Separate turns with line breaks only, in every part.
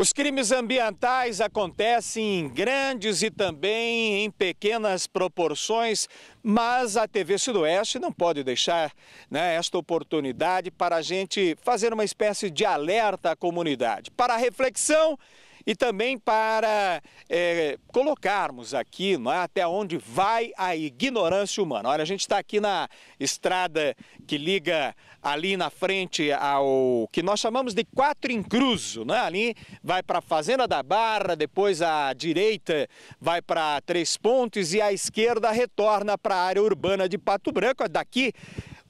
Os crimes ambientais acontecem em grandes e também em pequenas proporções, mas a TV Sudoeste não pode deixar né, esta oportunidade para a gente fazer uma espécie de alerta à comunidade. Para a reflexão e também para é, colocarmos aqui não é, até onde vai a ignorância humana. Olha, a gente está aqui na estrada que liga ali na frente ao que nós chamamos de Quatro Incruzo, né? ali vai para a Fazenda da Barra, depois à direita vai para Três Pontes e à esquerda retorna para a área urbana de Pato Branco. Daqui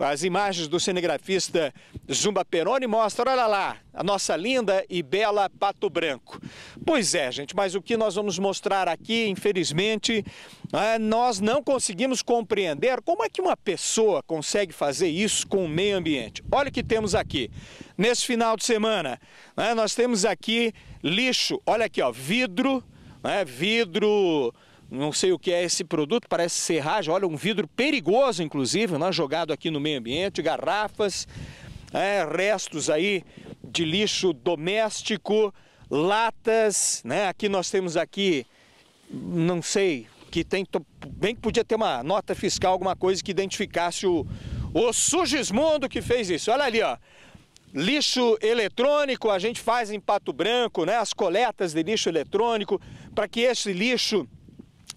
as imagens do cinegrafista Zumba Peroni mostram, olha lá, a nossa linda e bela Pato Branco. Pois é, gente, mas o que nós vamos mostrar aqui, infelizmente, é, nós não conseguimos compreender como é que uma pessoa consegue fazer isso com o meio ambiente. Olha o que temos aqui. Nesse final de semana, né, nós temos aqui lixo, olha aqui, ó, vidro, né, vidro não sei o que é esse produto, parece serragem, olha, um vidro perigoso, inclusive, né, jogado aqui no meio ambiente, garrafas, é, restos aí de lixo doméstico, latas, né? Aqui nós temos aqui, não sei, que tem, bem que podia ter uma nota fiscal, alguma coisa que identificasse o, o Sugismundo que fez isso. Olha ali, ó. Lixo eletrônico, a gente faz em Pato Branco, né? As coletas de lixo eletrônico, para que esse lixo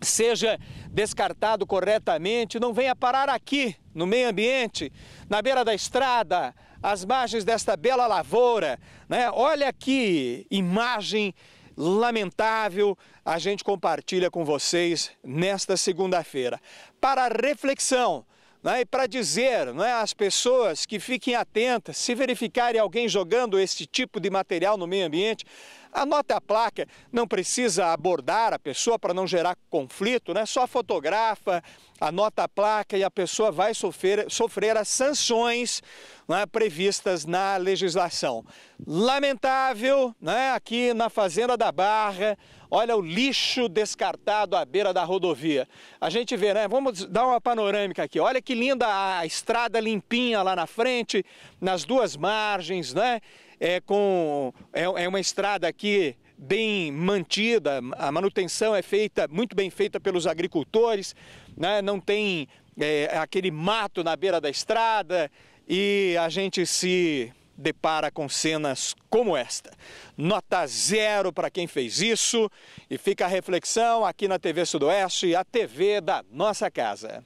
seja descartado corretamente, não venha parar aqui, no meio ambiente, na beira da estrada, às margens desta bela lavoura. Né? Olha que imagem lamentável a gente compartilha com vocês nesta segunda-feira. Para reflexão, né? E para dizer né, às pessoas que fiquem atentas, se verificarem alguém jogando esse tipo de material no meio ambiente, anote a placa, não precisa abordar a pessoa para não gerar conflito, né? só fotografa, anota a placa e a pessoa vai sofrer, sofrer as sanções é previstas na legislação. Lamentável, né, aqui na Fazenda da Barra, olha o lixo descartado à beira da rodovia. A gente vê, né, vamos dar uma panorâmica aqui, olha que linda a estrada limpinha lá na frente, nas duas margens, né, é, com, é, é uma estrada aqui bem mantida, a manutenção é feita, muito bem feita pelos agricultores, né? não tem é, aquele mato na beira da estrada, e a gente se depara com cenas como esta. Nota zero para quem fez isso e fica a reflexão aqui na TV Sudoeste, a TV da nossa casa.